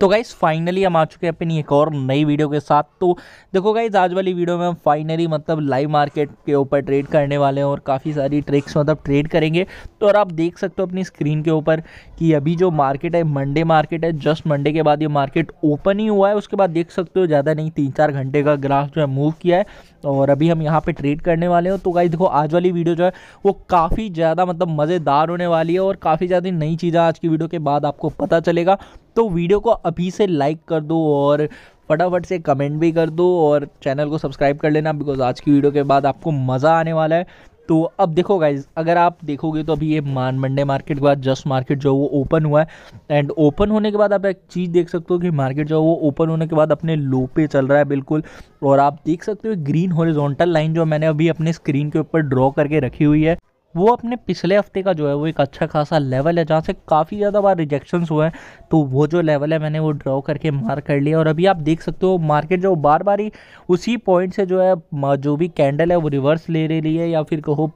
तो guys finally हम आ चुके हैं अपनी एक और नई वीडियो के साथ तो देखो गाइज़ आज वाली वीडियो में हम फाइनली मतलब लाइव मार्केट के ऊपर ट्रेड करने वाले हैं और काफ़ी सारी ट्रिक्स मतलब ट्रेड करेंगे तो और आप देख सकते हो अपनी स्क्रीन के ऊपर कि अभी जो मार्केट है मंडे मार्केट है जस्ट मंडे के बाद ये मार्केट ओपन ही हुआ है उसके बाद देख सकते हो ज़्यादा नहीं तीन चार घंटे का ग्राफ जो है मूव किया है और अभी हम यहाँ पे ट्रेड करने वाले हैं तो गाइज देखो आज वाली वीडियो जो है वो काफ़ी ज़्यादा मतलब मज़ेदार होने वाली है और काफ़ी ज़्यादा नई चीज़ें आज की वीडियो के बाद आपको पता चलेगा तो वीडियो को अभी से लाइक कर दो और फटाफट से कमेंट भी कर दो और चैनल को सब्सक्राइब कर लेना बिकॉज आज की वीडियो के बाद आपको मज़ा आने वाला है तो अब देखो गाइज अगर आप देखोगे तो अभी ये मान मंडे मार्केट के बाद जस्ट मार्केट जो है वो ओपन हुआ है एंड ओपन होने के बाद आप एक चीज़ देख सकते हो कि मार्केट जो है वो ओपन होने के बाद अपने लो पे चल रहा है बिल्कुल और आप देख सकते हो ग्रीन हॉरिजॉन्टल लाइन जो मैंने अभी अपने स्क्रीन के ऊपर ड्रॉ करके रखी हुई है वो अपने पिछले हफ्ते का जो है वो एक अच्छा खासा लेवल है जहाँ से काफ़ी ज़्यादा बार रिजेक्शन हुए हैं तो वो जो लेवल है मैंने वो ड्रॉ करके मार्क कर लिया और अभी आप देख सकते हो मार्केट जो बार बार ही उसी पॉइंट से जो है जो भी कैंडल है वो रिवर्स ले रही है या फिर कहो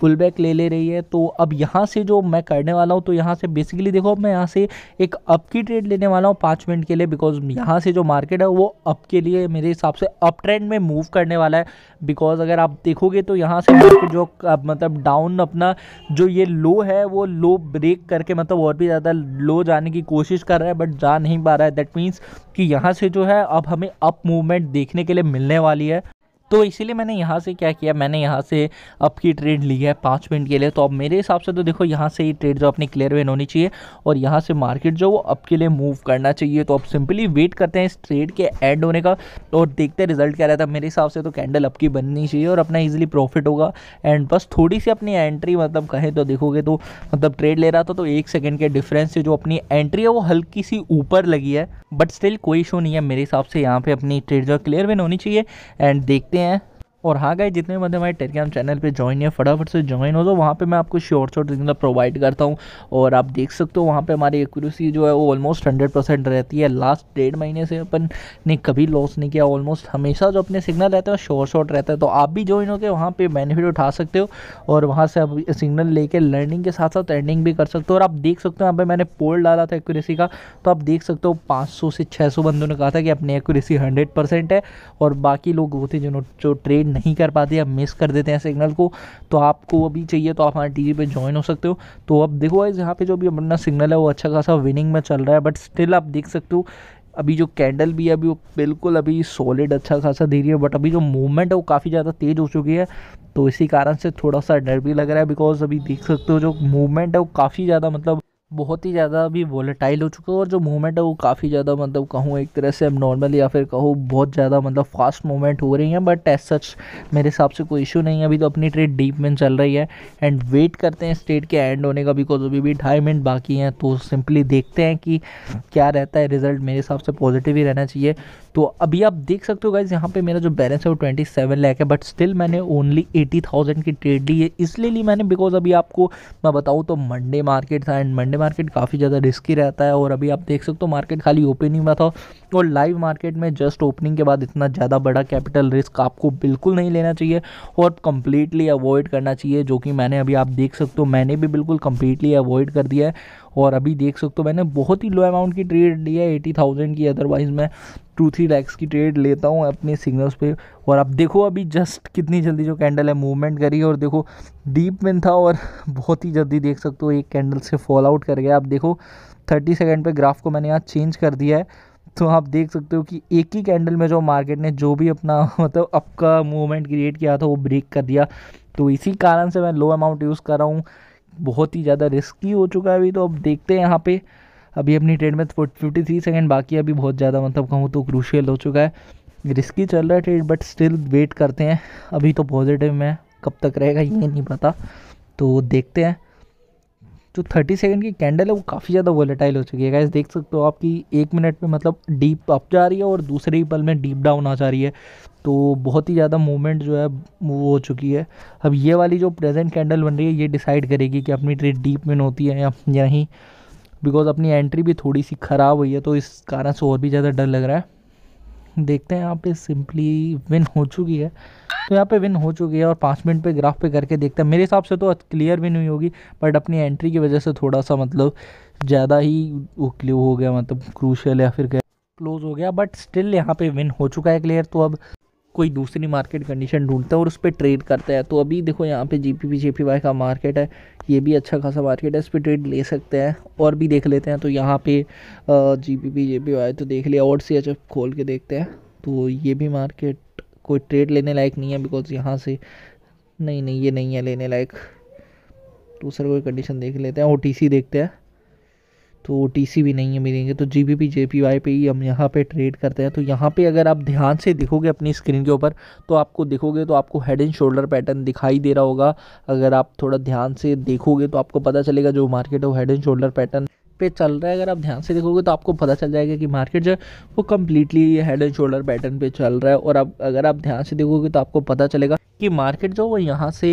पुल बैक ले ले रही है तो अब यहाँ से जो मैं करने वाला हूँ तो यहाँ से बेसिकली देखो मैं यहाँ से एक अप की ट्रेड लेने वाला हूँ पाँच मिनट के लिए बिकॉज यहाँ से जो मार्केट है वो अप के लिए मेरे हिसाब से अप ट्रेंड में मूव करने वाला है बिकॉज अगर आप देखोगे तो यहाँ से जो मतलब डाउन अपना जो ये लो है वो लो ब्रेक करके मतलब और भी ज़्यादा लो जाने की कोशिश कर रहा है बट जा नहीं पा रहा है दैट मीन्स कि यहाँ से जो है अब हमें अप मूवमेंट देखने के लिए मिलने वाली है तो इसीलिए मैंने यहाँ से क्या किया मैंने यहाँ से अब की ट्रेड ली है पाँच मिनट के लिए तो अब मेरे हिसाब से तो देखो यहाँ से ही ट्रेड जो अपनी क्लियर वेन होनी चाहिए और यहाँ से मार्केट जो वो अब के लिए मूव करना चाहिए तो अब सिंपली वेट करते हैं इस ट्रेड के एंड होने का और देखते रिजल्ट क्या रहता है मेरे हिसाब से तो कैंडल अब की बननी चाहिए और अपना ईजिली प्रॉफिट होगा एंड बस थोड़ी सी अपनी एंट्री मतलब कहें तो देखोगे तो मतलब ट्रेड ले रहा था तो एक सेकेंड के डिफरेंस से जो अपनी एंट्री है वो हल्की सी ऊपर लगी है बट स्टिल कोई इशू नहीं है मेरे हिसाब से यहाँ पर अपनी ट्रेड जो क्लियर वेन होनी चाहिए एंड देखते again. और हाँ गए जितने बंदे हमारे टेलीग्राम चैनल पे ज्वाइन है फटाफट से ज्वाइन हो तो वहाँ पे मैं आपको शॉर्ट शॉर्ट मतलब प्रोवाइड करता हूँ और आप देख सकते हो वहाँ पे हमारी एक्यूरेसी जो है वो ऑलमोस्ट हंड्रेड परसेंट रहती है लास्ट डेढ़ महीने से अपन ने कभी लॉस नहीं किया ऑलमोस्ट हमेशा जो अपने सिग्नल रहते हैं शॉर्ट शॉर्ट रहता है तो आप भी ज्वाइन होकर वहाँ पर बेनिफिट उठा सकते हो और वहाँ से आप सिग्नल लेकर लर्निंग के साथ साथ अर्निंग भी कर सकते हो और आप देख सकते हो यहाँ पर मैंने पोल डाला था एक्यूरेसी का तो आप देख सकते हो पाँच से छः बंदों ने कहा था कि अपनी एक्यूरेसी हंड्रेड है और बाकी लोग वो थे जिन्होंने जो ट्रेड नहीं कर पाते या मिस कर देते हैं सिग्नल को तो आपको अभी चाहिए तो आप हमारे टी पे ज्वाइन हो सकते हो तो अब देखो गाइज यहाँ पे जो भी अपना सिग्नल है वो अच्छा खासा विनिंग में चल रहा है बट स्टिल आप देख सकते हो अभी जो कैंडल भी है अभी वो बिल्कुल अभी सॉलिड अच्छा खासा दे रही है बट अभी जो मूवमेंट है वो काफ़ी ज़्यादा तेज़ हो चुकी है तो इसी कारण से थोड़ा सा डर भी लग रहा है बिकॉज अभी देख सकते हो जो मूवमेंट है वो काफ़ी ज़्यादा मतलब बहुत ही ज़्यादा अभी वोलेटाइल हो चुका है और जो मूवमेंट है वो काफ़ी ज़्यादा मतलब कहूँ एक तरह से अब नॉर्मल या फिर कहूँ बहुत ज़्यादा मतलब फास्ट मूवमेंट हो रही है बट एज सच मेरे हिसाब से कोई इशू नहीं है अभी तो अपनी ट्रेड डीप में चल रही है एंड वेट करते हैं स्टेट के एंड होने का बिकॉज अभी भी ढाई मिनट बाकी हैं तो सिंपली देखते हैं कि क्या रहता है रिजल्ट मेरे हिसाब से पॉजिटिव ही रहना चाहिए तो अभी आप देख सकते हो गाइज यहाँ पे मेरा जो बैलेंस है वो ट्वेंटी सेवन लैक है बट स्टिल मैंने ओनली एटी थाउजेंड की ट्रेड ली है इसलिए ली मैंने बिकॉज अभी आपको मैं बताऊँ तो मंडे मार्केट था एंड मंडे मार्केट काफ़ी ज़्यादा रिस्की रहता है और अभी आप देख सकते हो मार्केट खाली ओपन ही हुआ था और लाइव मार्केट में जस्ट ओपनिंग के बाद इतना ज़्यादा बड़ा कैपिटल रिस्क आपको बिल्कुल नहीं लेना चाहिए और कम्प्लीटली अवॉइड करना चाहिए जो कि मैंने अभी आप देख सकते हो मैंने भी बिल्कुल कम्प्लीटली अवॉइड कर दिया है और अभी देख सकते हो मैंने बहुत ही लो अमाउंट की ट्रेड ली है एटी थाउजेंड की अदरवाइज़ मैं टू थ्री लैक्स की ट्रेड लेता हूँ अपने सिग्नल्स पे और अब देखो अभी जस्ट कितनी जल्दी जो कैंडल है मूवमेंट करी और देखो डीप में था और बहुत ही जल्दी देख सकते हो एक कैंडल से फॉल आउट कर गया अब देखो थर्टी सेकेंड पर ग्राफ को मैंने यहाँ चेंज कर दिया है तो आप देख सकते हो कि एक ही कैंडल में जो मार्केट ने जो भी अपना मतलब अपका मूवमेंट क्रिएट किया था वो ब्रेक कर दिया तो इसी कारण से मैं लो अमाउंट यूज़ कर रहा हूँ बहुत ही ज़्यादा रिस्की हो चुका है अभी तो अब देखते हैं यहाँ पे अभी अपनी ट्रेड में फिफ्टी थ्री सेकेंड बाकी अभी बहुत ज़्यादा मतलब कहूँ तो क्रूशियल हो चुका है रिस्की चल रहा है ट्रेड बट स्टिल वेट करते हैं अभी तो पॉजिटिव में कब तक रहेगा ये नहीं पता तो देखते हैं जो थर्टी सेकेंड की कैंडल है वो काफ़ी ज़्यादा वोलेटाइल हो चुकी है गाइस देख सकते हो आपकी एक मिनट में मतलब डीप अप जा रही है और दूसरे ही पल में डीप डाउन आ जा रही है तो बहुत ही ज़्यादा मूवमेंट जो है वो हो चुकी है अब ये वाली जो प्रेजेंट कैंडल बन रही है ये डिसाइड करेगी कि अपनी ट्रेड डीप में होती है या नहीं बिकॉज़ अपनी एंट्री भी थोड़ी सी ख़राब हुई है तो इस कारण से और भी ज़्यादा डर लग रहा है देखते हैं यहाँ पे सिंपली विन हो चुकी है तो यहाँ पे विन हो चुकी है और पाँच मिनट पे ग्राफ पे करके देखते हैं मेरे हिसाब से तो क्लियर विन हुई होगी बट अपनी एंट्री की वजह से थोड़ा सा मतलब ज़्यादा ही वो क्लियो हो गया मतलब क्रूशल या फिर क्लोज हो गया बट स्टिल यहाँ पे विन हो चुका है क्लियर तो अब कोई दूसरी मार्केट कंडीशन ढूंढता है और उस पर ट्रेड करता है तो अभी देखो यहाँ पे G P P J P Y का मार्केट है ये भी अच्छा खासा मार्केट है इस पर ट्रेड ले सकते हैं और भी देख लेते हैं तो यहाँ पे G P P J P Y तो देख लिया और सी एच खोल के देखते हैं तो ये भी मार्केट कोई ट्रेड लेने लायक नहीं है बिकॉज यहाँ से नहीं नहीं ये नहीं है लेने लायक दूसरा तो कोई कंडीशन देख लेते हैं ओ देखते हैं तो टी भी नहीं है मिलेंगे तो G B P J P Y पे ही हम यहाँ पे ट्रेड करते हैं तो यहाँ पे अगर आप ध्यान से देखोगे अपनी स्क्रीन के ऊपर तो आपको देखोगे तो आपको हेड एंड शोल्डर पैटर्न दिखाई दे रहा होगा अगर आप थोड़ा ध्यान से देखोगे तो आपको पता चलेगा जो मार्केट है वो हेड एंड शोल्डर पैटर्न पे चल रहा है अगर आप ध्यान से देखोगे तो आपको पता चल जाएगा कि मार्केट जो है वो completely head and shoulder pattern पे चल रहा है और अब अगर आप ध्यान से देखोगे तो आपको पता चलेगा कि मार्केट जो वो यहाँ से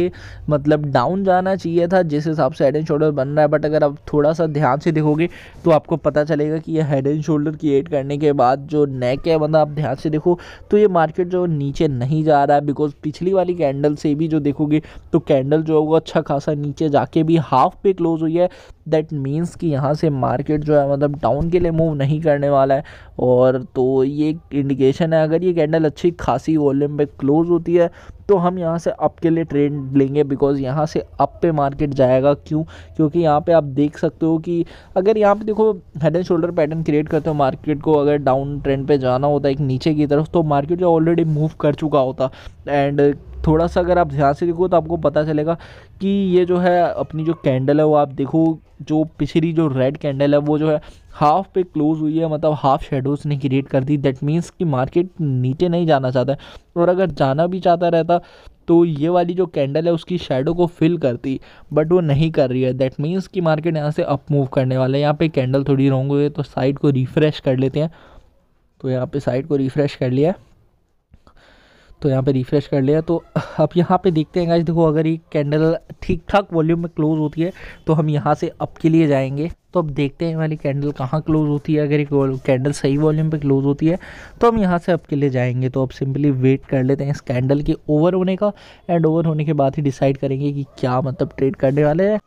मतलब डाउन जाना चाहिए था जिस हिसाब से हेड एंड शोल्डर बन रहा है बट अगर आप थोड़ा सा ध्यान से देखोगे तो आपको पता चलेगा कि ये हेड एंड शोल्डर क्रिएट करने के बाद जो नेक है मतलब आप ध्यान से देखो तो ये मार्केट जो नीचे नहीं जा रहा है बिकॉज पिछली वाली कैंडल से भी जो देखोगे तो कैंडल जो है वो अच्छा खासा नीचे जाके भी हाफ पे क्लोज हुई है दैट मीन्स कि यहाँ से मार्केट जो है मतलब डाउन के लिए मूव नहीं करने वाला है और तो ये एक इंडिकेशन है अगर ये कैंडल अच्छी खासी वॉल्यूम पे क्लोज़ होती है तो हम यहाँ से अप के लिए ट्रेंड लेंगे बिकॉज़ यहाँ से अप पे मार्केट जाएगा क्यों क्योंकि यहाँ पे आप देख सकते हो कि अगर यहाँ पे देखो head and shoulder pattern create करते हो मार्केट को अगर डाउन ट्रेंड पे जाना होता है एक नीचे की तरफ तो मार्केट जो ऑलरेडी मूव कर चुका होता एंड थोड़ा सा अगर आप ध्यान से देखो तो आपको पता चलेगा कि ये जो है अपनी जो कैंडल है वो आप देखो जो पिछली जो रेड कैंडल है वो जो है हाफ पे क्लोज हुई है मतलब हाफ शेडोज ने क्रिएट कर दी दैट मीन्स कि मार्केट नीचे नहीं जाना चाहता है और अगर जाना भी चाहता रहता तो ये वाली जो कैंडल है उसकी शेडो को फिल करती बट वो नहीं कर रही है दैट मीन्स कि मार्केट यहाँ से अप मूव करने वाला है यहाँ पे कैंडल थोड़ी रॉन्ग हुई है तो साइड को रिफ़्रेश कर लेते हैं तो यहाँ पे साइड को रिफ़्रेश कर लिया है तो यहाँ पे रिफ्रेश कर लिया तो अब यहाँ पे देखते हैं गाइज देखो अगर ये कैंडल ठीक ठाक वॉल्यूम में क्लोज होती है तो हम यहाँ से अप के लिए जाएंगे तो अब देखते हैं हमारी कैंडल कहाँ क्लोज होती है अगर एक कैंडल सही वॉल्यूम पे क्लोज होती है तो हम यहाँ से अप के लिए जाएंगे तो अब सिंपली वेट कर लेते हैं इस कैंडल के ओवर होने का एंड ओवर होने के बाद ही डिसाइड करेंगे कि क्या मतलब ट्रेड करने वाले हैं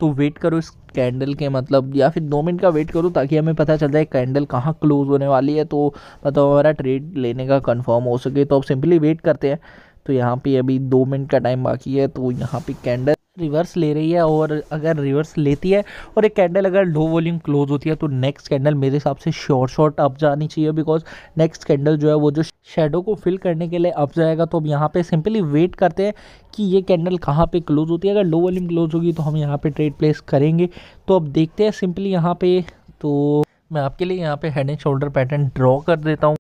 तो वेट करो इस कैंडल के मतलब या फिर दो मिनट का वेट करो ताकि हमें पता चल जाए कैंडल कहाँ क्लोज़ होने वाली है तो मतलब हमारा ट्रेड लेने का कंफर्म हो सके तो अब सिंपली वेट करते हैं तो यहाँ पे अभी दो मिनट का टाइम बाकी है तो यहाँ पे कैंडल रिवर्स ले रही है और अगर रिवर्स लेती है और एक कैंडल अगर लो वॉल्यूम क्लोज होती है तो नेक्स्ट कैंडल मेरे हिसाब से शॉर्ट शॉर्ट अप जानी चाहिए बिकॉज नेक्स्ट कैंडल जो है वो जो शेडो को फिल करने के लिए अप जाएगा तो अब यहाँ पे सिंपली वेट करते हैं कि ये कैंडल कहाँ पे क्लोज होती है अगर लो वॉल्यूम क्लोज होगी तो हम यहाँ पर ट्रेड प्लेस करेंगे तो अब देखते हैं सिंपली यहाँ पे तो मैं आपके लिए यहाँ पे head and shoulder pattern draw कर देता हूँ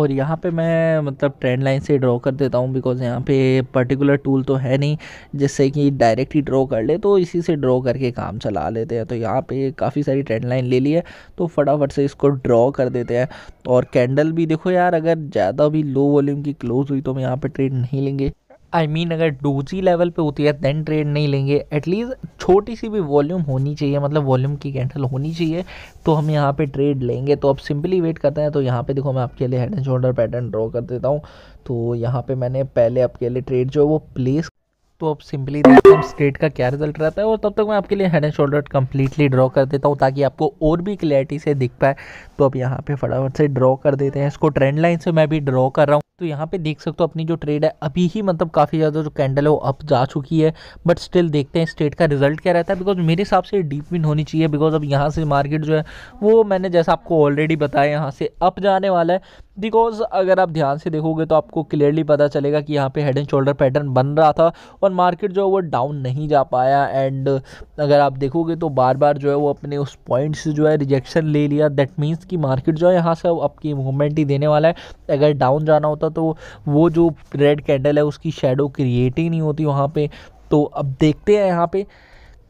और यहाँ पे मैं मतलब ट्रेंड लाइन से ड्रॉ कर देता हूँ बिकॉज़ यहाँ पे पर्टिकुलर टूल तो है नहीं जिससे कि डायरेक्ट ही ड्रॉ कर ले तो इसी से ड्रॉ करके काम चला लेते हैं तो यहाँ पे काफ़ी सारी ट्रेंड लाइन ले ली है तो फटाफट से इसको ड्रॉ कर देते हैं और कैंडल भी देखो यार अगर ज़्यादा भी लो वॉल्यूम की क्लोज़ हुई तो हम यहाँ पर ट्रेड नहीं लेंगे आई I मीन mean, अगर डोजी लेवल पे होती है देन ट्रेड नहीं लेंगे एटलीस्ट छोटी सी भी वॉल्यूम होनी चाहिए मतलब वॉल्यूम की कैंडल होनी चाहिए तो हम यहाँ पे ट्रेड लेंगे तो अब सिंपली वेट करते हैं तो यहाँ पे देखो मैं आपके लिए head and shoulder pattern draw कर देता हूँ तो यहाँ पे मैंने पहले आपके लिए ट्रेड जो है वो प्लेस तो अब सिंपली देखते हैं स्ट्रेट का क्या रिजल्ट रहता है और तब तक मैं आपके लिए head and shoulder completely draw कर देता हूँ ताकि आपको और भी क्लैरिटी से दिख पाए तो अब यहाँ पे फटाफट से ड्रॉ कर देते हैं इसको ट्रेंड लाइन से मैं भी ड्रॉ कर रहा हूँ तो यहाँ पे देख सकते हो अपनी जो ट्रेड है अभी ही मतलब काफ़ी ज़्यादा जो कैंडल है वो अप जा चुकी है बट स्टिल देखते हैं स्टेट का रिजल्ट क्या रहता है बिकॉज मेरे हिसाब से डीप विन होनी चाहिए बिकॉज अब यहाँ से मार्केट जो है वो मैंने जैसा आपको ऑलरेडी बताया यहाँ से अप जाने वाला है बिकॉज अगर आप ध्यान से देखोगे तो आपको क्लियरली पता चलेगा कि यहाँ पे हेड एंड शोल्डर पैटर्न बन रहा था और मार्केट जो है वो डाउन नहीं जा पाया एंड अगर आप देखोगे तो बार बार जो है वो अपने उस पॉइंट से जो है रिजेक्शन ले लिया दैट मीन्स कि मार्केट जो है यहाँ से आपकी मूवमेंट ही देने वाला है अगर डाउन जाना होता तो वो जो रेड कैंडल है उसकी शेडो क्रिएट ही नहीं होती वहाँ पे तो अब देखते हैं यहाँ पे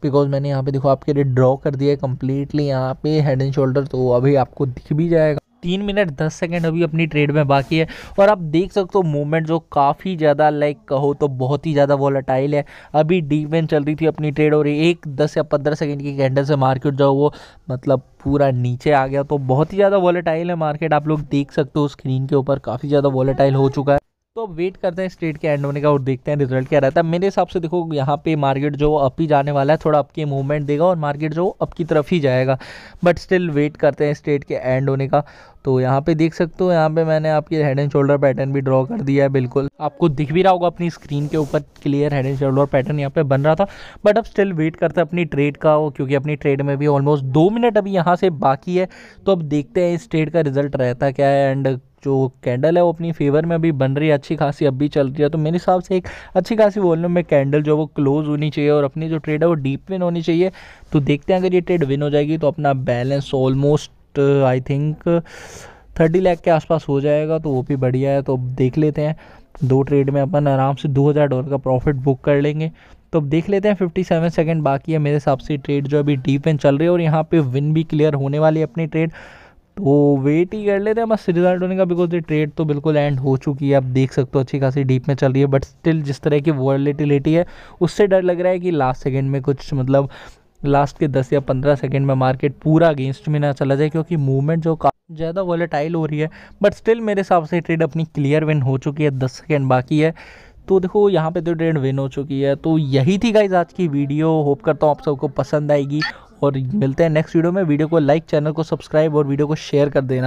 बिकॉज मैंने यहाँ पे देखो आपके लिए ड्रॉ कर दिया है कम्प्लीटली यहाँ पे हेड एंड शोल्डर तो अभी आपको दिख भी जाएगा तीन मिनट दस सेकेंड अभी अपनी ट्रेड में बाकी है और आप देख सकते हो मूवमेंट जो काफ़ी ज़्यादा लाइक कहो तो बहुत ही ज़्यादा वॉलेटाइल है अभी डी एन चल रही थी अपनी ट्रेड और एक दस या पंद्रह सेकेंड की कैंडल से मार्केट जो वो मतलब पूरा नीचे आ गया तो बहुत ही ज़्यादा वॉलेटाइल है मार्केट आप लोग देख सकते हो स्क्रीन के ऊपर काफ़ी ज़्यादा वॉलेटाइल हो चुका है तो अब वेट करते हैं स्ट्रेट के एंड होने का और देखते हैं रिजल्ट क्या रहता है मेरे हिसाब से देखो यहाँ पे मार्केट जो अप ही जाने वाला है थोड़ा अप मूवमेंट देगा और मार्केट जो अप की तरफ ही जाएगा बट स्टिल वेट करते हैं स्ट्रेट के एंड होने का तो यहाँ पे देख सकते हो यहाँ पे मैंने आपकी हेड एंड शोल्डर पैटर्न भी ड्रॉ कर दिया है बिल्कुल आपको दिख भी रहा होगा अपनी स्क्रीन के ऊपर clear head and shoulder pattern यहाँ पे बन रहा था बट अब स्टिल वेट करते हैं अपनी ट्रेड का वो क्योंकि अपनी ट्रेड में भी ऑलमोस्ट दो मिनट अभी यहाँ से बाकी है तो अब देखते हैं इस ट्रेड का रिजल्ट रहता क्या है एंड जो कैंडल है वो अपनी फेवर में अभी बन रही है अच्छी खासी अब भी चल रही है तो मेरे हिसाब से एक अच्छी खासी वॉल्यूम में कैंडल जो वो क्लोज होनी चाहिए और अपनी जो ट्रेड है वो डीप विन होनी चाहिए तो देखते हैं अगर ये ट्रेड विन हो जाएगी तो अपना balance almost I think thirty lakh के आसपास हो जाएगा तो वो भी बढ़िया है तो अब देख लेते हैं दो ट्रेड में अपन आराम से दो हज़ार डॉलर का प्रॉफिट बुक कर लेंगे तो अब देख लेते हैं 57 सेकंड बाकी है मेरे हिसाब से ट्रेड जो अभी डीप एंड चल रही है और यहाँ पे विन भी क्लियर होने वाली है अपनी ट्रेड तो वेट ही कर लेते हैं बस रिजल्ट होने का बिकॉज ये ट्रेड तो बिल्कुल एंड हो चुकी है आप देख सकते हो अच्छी खासी डीप में चल रही है बट स्टिल जिस तरह की वॉलेटिलिटी है उससे डर लग रहा है कि लास्ट सेकेंड में कुछ मतलब लास्ट के 10 या 15 सेकेंड में मार्केट पूरा अगेंस्ट में ना चला जाए क्योंकि मूवमेंट जो काफ़ी ज़्यादा वॉलेटाइल हो रही है बट स्टिल मेरे हिसाब से ट्रेड अपनी क्लियर विन हो चुकी है 10 सेकेंड बाकी है तो देखो यहाँ पे तो ट्रेड विन हो चुकी है तो यही थी गाइज आज की वीडियो होप करता हूँ आप सबको पसंद आएगी और मिलते हैं नेक्स्ट वीडियो में वीडियो को लाइक चैनल को सब्सक्राइब और वीडियो को शेयर कर देना